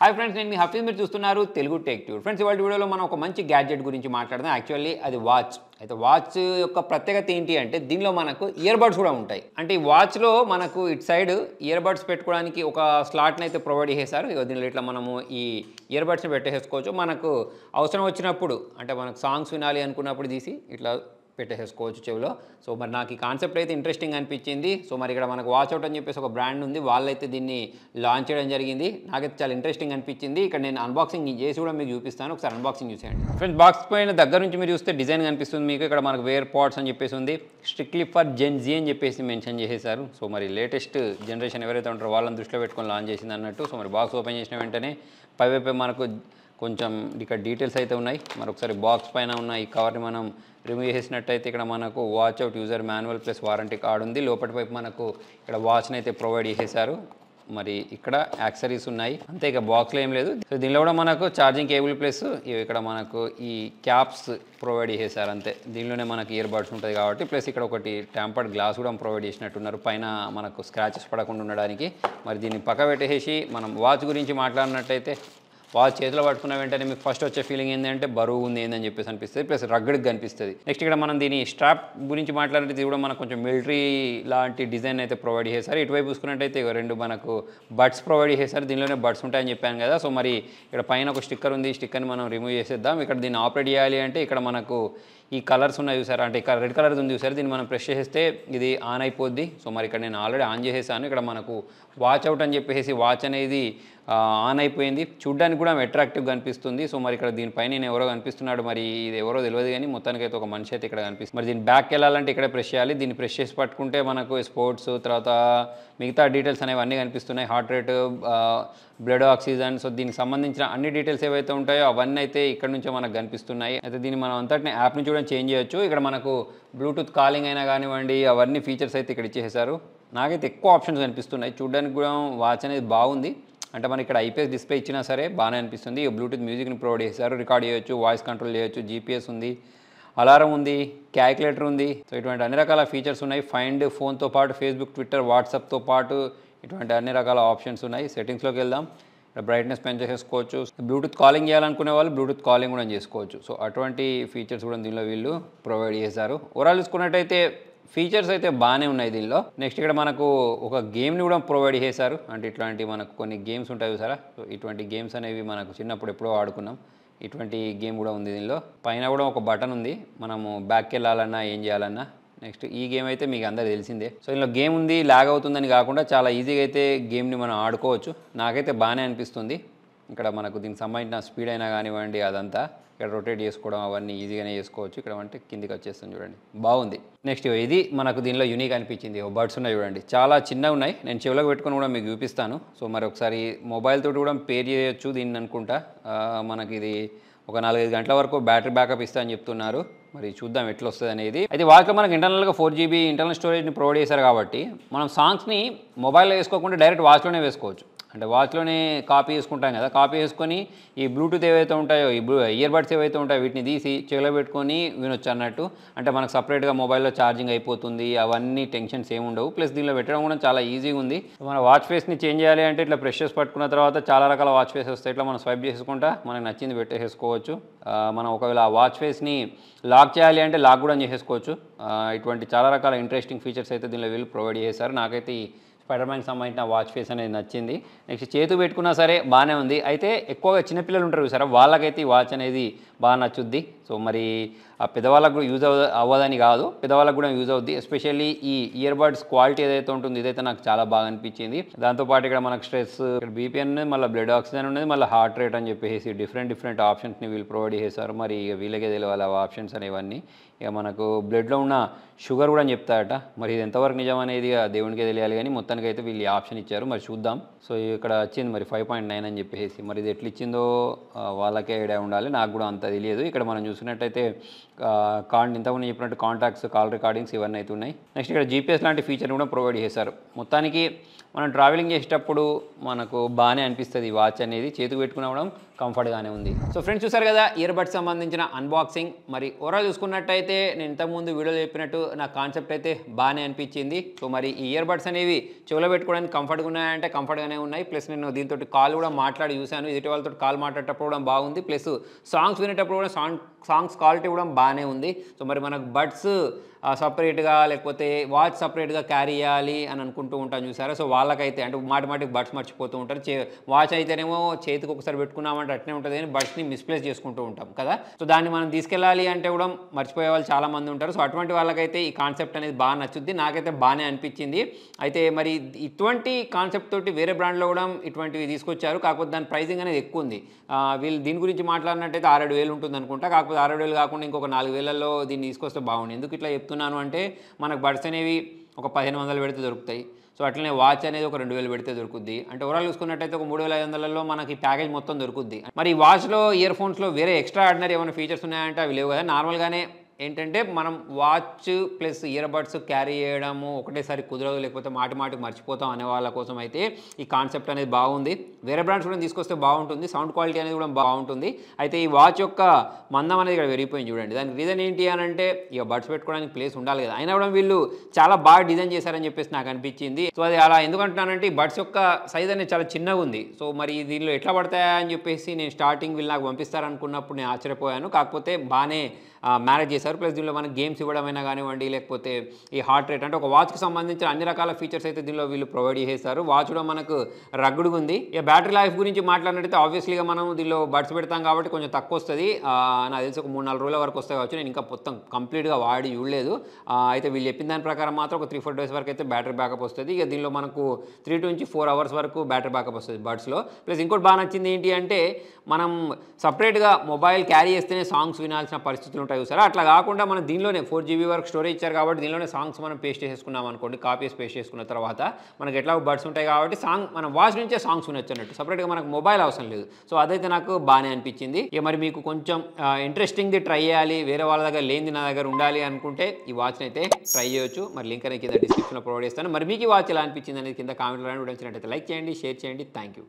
hi friends నేను మీ హఫీజ్ మీరు చూస్తున్నారు తెలుగు టెక్ ట్యూర్ ఫ్రెండ్స్ ఇవాళ వీడియోలో మనం ఒక మంచి గ్యాడ్జెట్ గురించి మాట్లాడదాం యాక్చువల్లీ అది వాచ్ అయితే వాచ్ యొక్క ప్రత్యేకత ఏంటి అంటే దీనిలో మనకు ఇయర్బడ్స్ కూడా ఉంటాయి అంటే ఈ వాచ్లో మనకు ఇటు సైడ్ ఇయర్బడ్స్ పెట్టుకోవడానికి ఒక స్లాట్ని అయితే ప్రొవైడ్ చేశారు దీనిలో ఇట్లా మనము ఈ ఇయర్బడ్స్ని పెట్టేసుకోవచ్చు మనకు అవసరం వచ్చినప్పుడు అంటే మనకు సాంగ్స్ వినాలి అనుకున్నప్పుడు తీసి ఇట్లా పెట్టేసేసుకోవచ్చు చెవిలో సో మరి నాకు ఈ కాన్సెప్ట్ అయితే ఇంట్రెస్టింగ్ అనిపించింది సో మరి ఇక్కడ మనకు వాచ్ అవుట్ అని చెప్పేసి ఒక బ్రాండ్ ఉంది వాళ్ళైతే దీన్ని లాంచ్ చేయడం జరిగింది నాకైతే చాలా ఇంట్రెస్టింగ్ అనిపించింది ఇక్కడ నేను అన్బాక్సింగ్ చేసి కూడా మీకు చూపిస్తాను ఒకసారి అన్బాక్సింగ్ చూసేయండి ఫ్రెండ్స్ బాక్స్ పైన దగ్గర నుంచి మీరు చూస్తే డిజైన్ కనిపిస్తుంది మీకు ఇక్కడ మనకు వేర్ పాట్స్ అని చెప్పేసి ఉంది స్ట్రిక్ట్లీ ఫర్ జెన్ జీ అని చెప్పేసి మెన్షన్ చేసేసారు సో మరి లేటెస్ట్ జనరేషన్ ఎవరైతే ఉంటారో వాళ్ళని దృష్టిలో పెట్టుకొని లాంచ్ చేసింది అన్నట్టు సో మరి బాక్స్ ఓపెన్ చేసిన వెంటనే పైవైపై మనకు కొంచెం ఇక్కడ డీటెయిల్స్ అయితే ఉన్నాయి మరొకసారి బాక్స్ పైన ఉన్న ఈ కవర్ని మనం రిమూవ్ చేసినట్టయితే ఇక్కడ మనకు watch out user manual plus warranty card ఉంది లోపటి వైపు మనకు ఇక్కడ వాచ్ని అయితే ప్రొవైడ్ చేసేసారు మరి ఇక్కడ యాక్సరీస్ ఉన్నాయి అంతే ఇక బాక్స్లో ఏం లేదు సో దీనిలో కూడా మనకు ఛార్జింగ్ కేబుల్ ప్లస్ ఇక్కడ మనకు ఈ క్యాప్స్ ప్రొవైడ్ చేసేసారు అంతే దీనిలోనే మనకి ఇయర్ బడ్స్ ఉంటుంది కాబట్టి ప్లస్ ఇక్కడ ఒకటి ట్యాంపర్డ్ గ్లాస్ కూడా ప్రొవైడ్ చేసినట్టున్నారు పైన మనకు స్క్రాచెస్ పడకుండా ఉండడానికి మరి దీన్ని పక్క పెట్టేసి మనం వాచ్ గురించి మాట్లాడినట్టయితే వాళ్ళ చేతిలో పట్టుకున్న వెంటనే మీకు ఫస్ట్ వచ్చే ఫీలింగ్ ఏంటంటే బరువు ఉంది ఏందని చెప్పేసి అనిపిస్తుంది ప్లస్ రగ్గడికి కనిపిస్తుంది నెక్స్ట్ ఇక్కడ మనం దీని స్ట్రాప్ గురించి మాట్లాడితే కూడా మనకు కొంచెం మిలిటరీ లాంటి డిజైన్ అయితే ప్రొవైడ్ చేశారు ఇటువైపు చూసుకున్నట్టయితే రెండు మనకు బడ్స్ ప్రొవైడ్ చేశారు దీనిలోనే బడ్స్ ఉంటాయని చెప్పాను కదా సో మరి ఇక్కడ పైన ఒక స్టిక్కర్ ఉంది స్టిక్కర్ని మనం రిమూవ్ చేసేద్దాం ఇక్కడ దీన్ని ఆపరేట్ చేయాలి అంటే ఇక్కడ మనకు ఈ కలర్స్ ఉన్నాయి చూసారు అంటే ఇక్కడ రెడ్ కలర్ ఉంది చూసారు దీన్ని మనం ప్రెస్ చేస్తే ఇది ఆన్ అయిపోద్ది సో మరి ఇక్కడ నేను ఆల్రెడీ ఆన్ చేసేసాను ఇక్కడ మనకు వాచ్ అవుట్ అని చెప్పేసి వాచ్ అనేది ఆన్ అయిపోయింది చూడ్డానికి కూడా అట్రాక్టివ్గా అనిపిస్తుంది సో మరి ఇక్కడ దీనిపైన నేను ఎవరో కనిపిస్తున్నాడు మరి ఇది ఎవరో తెలియదు కానీ మొత్తానికి అయితే ఒక మనిషి అయితే ఇక్కడ కనిపిస్తుంది మరి దీని బ్యాక్ వెళ్ళాలంటే ఇక్కడే ప్రెష్ చేయాలి దీన్ని ప్రెష్ చేసి పట్టుకుంటే మనకు స్పోర్ట్స్ తర్వాత మిగతా డీటెయిల్స్ అనేవి అన్నీ కనిపిస్తున్నాయి heart rate blood oxygen so దీనికి సంబంధించిన అన్ని డీటెయిల్స్ ఏవైతే ఉంటాయో అవన్నీ అయితే ఇక్కడ నుంచే మనకు కనిపిస్తున్నాయి అయితే దీన్ని మనం అంతటిని యాప్ నుంచి కూడా చేంజ్ చేయొచ్చు ఇక్కడ మనకు బ్లూటూత్ కాలింగ్ అయినా కానివ్వండి అవన్నీ ఫీచర్స్ అయితే ఇక్కడ ఇచ్చేసారు నాకైతే ఎక్కువ ఆప్షన్స్ కనిపిస్తున్నాయి చూడడానికి కూడా వాచ్ అనేది బాగుంది అంటే మనకి ఇక్కడ ఐపీఎస్ డిస్ప్లే ఇచ్చినా సరే బాగానే అనిపిస్తుంది బ్లూటూత్ మ్యూజిక్ని ప్రొవైడ్ చేశారు రికార్డ్ చేయొచ్చు వాయిస్ కంట్రోల్ చేయొచ్చు జీపీఎస్ ఉంది అలారం ఉంది క్యాలిక్యులేటర్ ఉంది సో ఇటువంటి అన్ని రకాల ఫీచర్స్ ఉన్నాయి ఫైండ్ ఫోన్తో పాటు ఫేస్బుక్ ట్విట్టర్ వాట్సాప్తో పాటు ఇటువంటి అన్ని రకాల ఆప్షన్స్ ఉన్నాయి సెట్టింగ్స్లోకి వెళ్దాం బ్రైట్నెస్ చేసుకోవచ్చు బ్లూటూత్ కాలింగ్ చేయాలనుకునే వాళ్ళు బ్లూటూత్ కాలింగ్ కూడా చేసుకోవచ్చు సో అటువంటి ఫీచర్స్ కూడా దీనిలో వీళ్ళు ప్రొవైడ్ చేశారు ఓవరాల్ చూసుకున్నట్టయితే ఫీచర్స్ అయితే బాగానే ఉన్నాయి దీనిలో నెక్స్ట్ ఇక్కడ మనకు ఒక గేమ్ని కూడా ప్రొవైడ్ చేశారు అంటే ఇట్లాంటి మనకు కొన్ని గేమ్స్ ఉంటాయి చూసారా ఇటువంటి గేమ్స్ అనేవి మనకు చిన్నప్పుడు ఎప్పుడో ఆడుకున్నాం ఇటువంటి గేమ్ కూడా ఉంది దీనిలో పైన కూడా ఒక బటన్ ఉంది మనము బ్యాక్కి వెళ్ళాలన్నా ఏం చేయాలన్నా నెక్స్ట్ ఈ గేమ్ అయితే మీకు అందరు తెలిసిందే సో ఇందులో గేమ్ ఉంది లాగ్ అవుతుందని కాకుండా చాలా ఈజీగా అయితే గేమ్ని మనం ఆడుకోవచ్చు నాకైతే బాగానే అనిపిస్తుంది ఇక్కడ మనకు దీనికి సంబంధించిన స్పీడ్ అయినా కానివ్వండి అదంతా ఇక్కడ రొటేట్ చేసుకోవడం అవన్నీ ఈజీగానే చేసుకోవచ్చు ఇక్కడ అంటే కిందికి వచ్చేస్తుంది చూడండి బాగుంది నెక్స్ట్ ఇది మనకు దీనిలో యూనిక్ అనిపించింది బర్డ్స్ ఉన్నాయి చూడండి చాలా చిన్నవి ఉన్నాయి నేను చెవులకు పెట్టుకుని కూడా మీకు చూపిస్తాను సో మరి ఒకసారి మొబైల్ తోటి కూడా పేర్ చేయొచ్చు దీన్ని అనుకుంటా మనకి ఇది ఒక నాలుగైదు గంటల వరకు బ్యాటరీ బ్యాకప్ ఇస్తా అని చెప్తున్నారు మరి చూద్దాం ఎట్లా వస్తుంది అనేది అయితే వాళ్ళకి మనకి ఇంటర్నల్గా ఫోర్ జీబీ ఇంటర్నల్ స్టోరేజ్ని ప్రొవైడ్ చేశారు కాబట్టి మనం సాంగ్స్ని మొబైల్లో వేసుకోకుండా డైరెక్ట్ వాచ్లోనే వేసుకోవచ్చు అంటే వాచ్లోనే కాపీ చేసుకుంటాం కదా కాపీ చేసుకొని ఈ బ్లూటూత్ ఏవైతే ఉంటాయో ఈ ఇయర్ ఇయర్బడ్స్ ఏవైతే ఉంటాయో వీటిని తీసి చెవిలో పెట్టుకొని వినొచ్చు అన్నట్టు అంటే మనకు సపరేట్గా మొబైల్లో ఛార్జింగ్ అయిపోతుంది అవన్నీ టెన్షన్స్ ఏమి ఉండవు ప్లస్ దీనిలో పెట్టడం కూడా చాలా ఈజీగా ఉంది మన వాచ్ ఫేస్ని చేంజ్ చేయాలి అంటే ఇట్లా ప్రెషర్స్ పట్టుకున్న తర్వాత చాలా రకాల వాచ్ ఫేస్ వస్తాయి ఇట్లా మనం స్వైప్ చేసుకుంటా మనకు నచ్చింది పెట్టేసుకోవచ్చు మనం ఒకవేళ ఆ వాచ్ ఫేస్ని లాక్ చేయాలి అంటే లాక్ కూడా చేసేసుకోవచ్చు ఇటువంటి చాలా రకాల ఇంట్రెస్టింగ్ ఫీచర్స్ అయితే దీనిలో వీళ్ళు ప్రొవైడ్ చేశారు నాకైతే స్పైడర్ మ్యాన్కి సంబంధించిన వాచ్ ఫేస్ అనేది నచ్చింది నెక్స్ట్ చేతు పెట్టుకున్నా సరే బాగానే ఉంది అయితే ఎక్కువగా చిన్నపిల్లలు ఉంటారు సరే వాళ్ళకైతే ఈ వాచ్ అనేది బాగా నచ్చుద్ది సో మరి ఆ పెద్దవాళ్ళకు కూడా యూజ్ అవ అవ్వదని కాదు పెద్దవాళ్ళకు కూడా యూజ్ అవుద్ది ఎస్పెషల్లీ ఈ ఇయర్ బడ్స్ క్వాలిటీ ఏదైతే ఉంటుంది ఇదైతే నాకు చాలా బాగా అనిపించింది దాంతోపాటు ఇక్కడ మనకు స్ట్రెస్ ఇక్కడ బీపీఎన్ మళ్ళీ బ్లడ్ ఆక్సిజన్ ఉన్నది మళ్ళీ హార్ట్ రేట్ అని చెప్పేసి డిఫరెంట్ డిఫరెంట్ ఆప్షన్స్ని వీళ్ళు ప్రొవైడ్ చేశారు మరి ఇక వీళ్ళకే తెలియాలి ఆప్షన్స్ అనేవన్నీ ఇక మనకు బ్లడ్లో ఉన్న షుగర్ కూడా అని చెప్తారట మరి ఇది ఎంతవరకు నిజం అనేది దేవునికే తెలియాలి కానీ మొత్తానికి అయితే వీళ్ళు ఆప్షన్ ఇచ్చారు మరి చూద్దాం సో ఇక్కడ వచ్చింది మరి ఫైవ్ పాయింట్ నైన్ అని చెప్పేసి మరి ఇది ఎట్లా ఇచ్చిందో వాళ్ళకే ఐడియా ఉండాలి నాకు కూడా అంత అంత తెలియదు ఇక్కడ మనం చూసినట్టయితే కాన్ ఇంతకుముందు చెప్పినట్టు కాంటాక్ట్స్ కాల్ రికార్డింగ్స్ ఇవన్నీ అయితే ఉన్నాయి నెక్స్ట్ ఇక్కడ జీపీఎస్ లాంటి ఫీచర్ కూడా ప్రొవైడ్ చేశారు మొత్తానికి మనం ట్రావెలింగ్ చేసేటప్పుడు మనకు బాగానే అనిపిస్తుంది వాచ్ అనేది చేతికి పెట్టుకునవడం కంఫర్ట్గానే ఉంది సో ఫ్రెండ్స్ చూసారు కదా ఇయర్ బడ్స్ సంబంధించిన అన్బాక్సింగ్ మరి ఓవరాల్ చూసుకున్నట్టయితే నేను ఇంతకుముందు వీడియోలో చెప్పినట్టు నా కాన్సెప్ట్ అయితే బాగానే అనిపించింది సో మరి ఈ ఇయర్ బడ్స్ అనేవి చెవులో పెట్టుకోవడానికి కంఫర్ట్గా ఉన్నాయంటే కంఫర్ట్గానే ఉన్నాయి ప్లస్ నేను దీంతో కాల్ కూడా మాట్లాడి చూశాను ఎదుటి వాళ్ళతో కాల్ మాట్లాడేటప్పుడు కూడా బాగుంది ప్లస్ సాంగ్స్ వినే interference on సాంగ్స్ క్వాలిటీ కూడా బాగానే ఉంది సో మరి మనకు బడ్స్ సపరేట్గా లేకపోతే వాచ్ సపరేట్గా క్యారీ చేయాలి అని అనుకుంటూ ఉంటాను చూసారా సో వాళ్ళకైతే అంటే మాటి మాటికి బడ్స్ మర్చిపోతూ ఉంటారు చే వాచ్ అయితేనేమో చేతికి ఒకసారి పెట్టుకున్నామంటే అట్నే ఉంటుంది అని బడ్స్ని మిస్ప్లేస్ చేసుకుంటూ ఉంటాం కదా సో దాన్ని మనం తీసుకెళ్ళాలి అంటే కూడా మర్చిపోయే వాళ్ళు చాలామంది ఉంటారు సో అటువంటి వాళ్ళకైతే ఈ కాన్సెప్ట్ అనేది బాగా నచ్చుద్ది నాకైతే బాగానే అనిపించింది అయితే మరి ఇటువంటి కాన్సెప్ట్ తోటి వేరే బ్రాండ్లో కూడా ఇటువంటివి తీసుకొచ్చారు కాకపోతే దాని ప్రైజింగ్ అనేది ఎక్కువ ఉంది వీళ్ళు దీని గురించి మాట్లాడినట్టయితే ఆరేడు వేలు ఉంటుంది అనుకుంటా కాకపోతే దాదాపు ఆరు వేలు కాకుండా ఇంకొక నాలుగు వేలలో దీన్ని తీసుకొస్తే బాగుంది ఎందుకు ఇట్లా చెప్తున్నాను అంటే మనకు బడ్స్ అనేవి ఒక పదిహేను వందలు పెడితే దొరుకుతాయి సో అట్లనే వాచ్ అనేది ఒక రెండు వేలు పెడితే దొరుకుద్ది అంటే ఓవరాల్ చూసుకున్నట్టయితే ఒక మూడు వేల ఐదు వందలలో మనకి ప్యాకేజ్ మొత్తం దొరుకుద్ది మరి ఈ వాచ్లో ఇయర్ ఫోన్స్లో వేరే ఎక్స్ట్రా ఆర్డినరీ ఏమైనా ఫీచర్స్ ఉన్నాయంటే అవి లేవు కదా నార్మల్గానే ఏంటంటే మనం వాచ్ ప్లస్ ఇయర్బడ్స్ క్యారీ చేయడము ఒకటేసారి కుదరదు లేకపోతే మాటి మాటికి మర్చిపోతాం అనే వాళ్ళ కోసం అయితే ఈ కాన్సెప్ట్ అనేది బాగుంది వేరే బ్రాండ్స్ కూడా తీసుకొస్తే బాగుంటుంది సౌండ్ క్వాలిటీ అనేది కూడా బాగుంటుంది అయితే ఈ వాచ్ యొక్క మందం అనేది ఇక్కడ వెరిగిపోయింది చూడండి దానికి రీజన్ ఏంటి అని అంటే ఇక బడ్స్ పెట్టుకోవడానికి ప్లేస్ ఉండాలి కదా అయినా కూడా వీళ్ళు చాలా బాగా డిజైన్ చేశారని చెప్పేసి నాకు అనిపించింది సో అది అలా ఎందుకంటున్నానంటే ఈ బడ్స్ యొక్క సైజ్ అనేది చాలా చిన్నగా ఉంది సో మరి దీనిలో ఎట్లా పడతాయా అని చెప్పేసి నేను స్టార్టింగ్ వీళ్ళు నాకు పంపిస్తారనుకున్నప్పుడు నేను ఆశ్చర్యపోయాను కాకపోతే బాగానే మ్యారేజ్ చేశారు ప్లస్ దీనిలో మనకి గేమ్స్ ఇవ్వడమైనా కానివ్వండి లేకపోతే ఈ హార్ట్ రేట్ అంటే ఒక వాచ్కి సంబంధించిన అన్ని రకాల ఫీచర్స్ అయితే దీనిలో వీళ్ళు ప్రొవైడ్ చేసేస్తారు వాచ్ కూడా మనకు రగ్గుడు ఉంది ఈ బ్యాటరీ లైఫ్ గురించి మాట్లాడినట్టయితే ఆబ్వియస్లీగా మనం దీనిలో బడ్స్ పెడతాం కాబట్టి కొంచెం తక్కువ వస్తుంది నాకు తెలిసి ఒక మూడు నాలుగు రోజుల వరకు వస్తాయి కావచ్చు నేను ఇంకా మొత్తం కంప్లీట్గా వాడి చూడలేదు అయితే వీళ్ళు చెప్పిన దాని ప్రకారం మాత్రం ఒక త్రీ ఫోర్ డేస్ వరకు అయితే బ్యాటరీ బ్యాకప్ వస్తుంది ఇక దీనిలో మనకు త్రీ టు నుంచి ఫోర్ అవర్స్ వరకు బ్యాటరీ బ్యాకప్ వస్తుంది బడ్స్లో ప్లస్ ఇంకోటి బాగా నచ్చింది ఏంటి అంటే మనం సపరేట్గా మొబైల్ క్యారీ చేస్తేనే సాంగ్స్ వినాల్సిన పరిస్థితులు ఉంటాయి చూసారా అట్లా కాకుండా మనం దీనిలోనే ఫోర్ జీబీ వరకు స్టోరేజ్ ఇచ్చారు కాబట్టి దీనిలోనే సాంగ్స్ మనం పేస్ట్ చేసుకున్నాం అనుకోండి కాపీస్ పేస్ట్ చేసుకున్న తర్వాత మనకి ఎట్లా బర్డ్స్ ఉంటాయి కాబట్టి సాంగ్ మనం వాచ్ నుంచే సాంగ్స్ వినొచ్చు అన్నట్టు సపరేట్గా మనకు మొబైల్ అవసరం లేదు సో అదైతే నాకు బాగానే అనిపించింది ఇక మరి మీకు కొంచెం ఇంట్రెస్టింగ్ది ట్రై చేయాలి వేరే వాళ్ళ దగ్గర లేనిది నా దగ్గర ఉండాలి అనుకుంటే ఈ వాచ్ని అయితే ట్రై చేయొచ్చు మరి లింక్ అనేది కింద డిస్క్రిప్షన్లో ప్రొవైడ్ చేస్తాను మరి మీకు ఈ వాచ్ ఎలా అనిపించింది అనేది కింద కామెంట్లో ఉండాల్సినట్టయితే లైక్ చేయండి షేర్ చేయండి థ్యాంక్ యూ